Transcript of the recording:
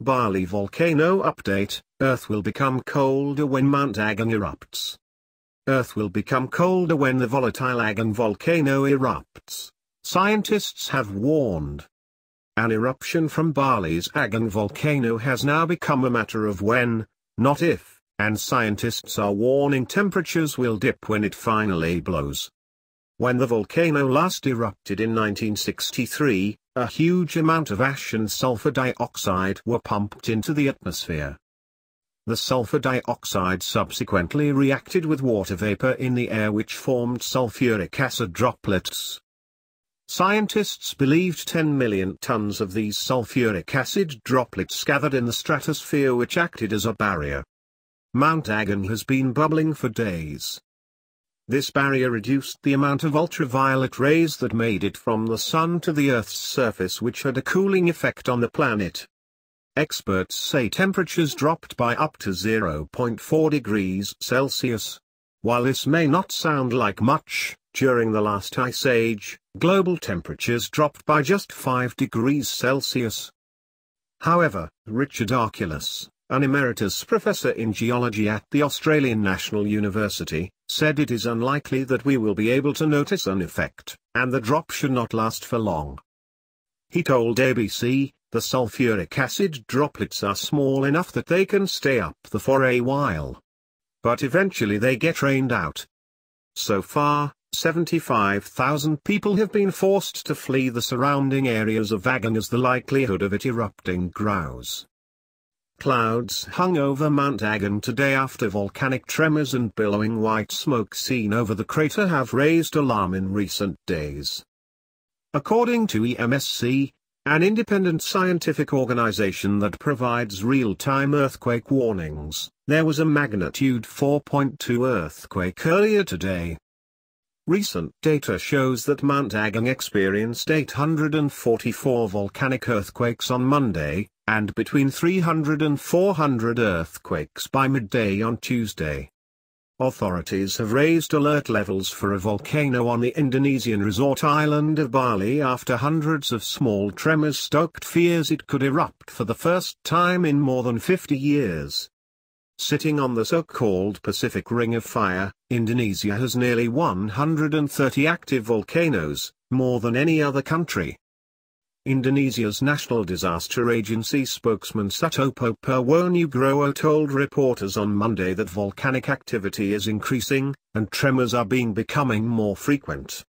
Bali volcano update, Earth will become colder when Mount Agung erupts. Earth will become colder when the volatile Agung volcano erupts. Scientists have warned. An eruption from Bali's Agung volcano has now become a matter of when, not if, and scientists are warning temperatures will dip when it finally blows. When the volcano last erupted in 1963, a huge amount of ash and sulfur dioxide were pumped into the atmosphere. The sulfur dioxide subsequently reacted with water vapor in the air which formed sulfuric acid droplets. Scientists believed 10 million tons of these sulfuric acid droplets gathered in the stratosphere which acted as a barrier. Mount Agon has been bubbling for days. This barrier reduced the amount of ultraviolet rays that made it from the Sun to the Earth's surface which had a cooling effect on the planet. Experts say temperatures dropped by up to 0.4 degrees Celsius. While this may not sound like much, during the last ice age, global temperatures dropped by just 5 degrees Celsius. However, Richard Arculus, an emeritus professor in geology at the Australian National University, said it is unlikely that we will be able to notice an effect, and the drop should not last for long. He told ABC, the sulfuric acid droplets are small enough that they can stay up the for a while. But eventually they get rained out. So far, 75,000 people have been forced to flee the surrounding areas of Agan as the likelihood of it erupting grows. Clouds hung over Mount Agon today after volcanic tremors and billowing white smoke seen over the crater have raised alarm in recent days. According to EMSC, an independent scientific organization that provides real-time earthquake warnings, there was a magnitude 4.2 earthquake earlier today. Recent data shows that Mount Agung experienced 844 volcanic earthquakes on Monday, and between 300 and 400 earthquakes by midday on Tuesday. Authorities have raised alert levels for a volcano on the Indonesian resort island of Bali after hundreds of small tremors stoked fears it could erupt for the first time in more than 50 years. Sitting on the so-called Pacific Ring of Fire, Indonesia has nearly 130 active volcanoes, more than any other country. Indonesia's National Disaster Agency spokesman Sutopo Purwonugroho told reporters on Monday that volcanic activity is increasing, and tremors are being becoming more frequent.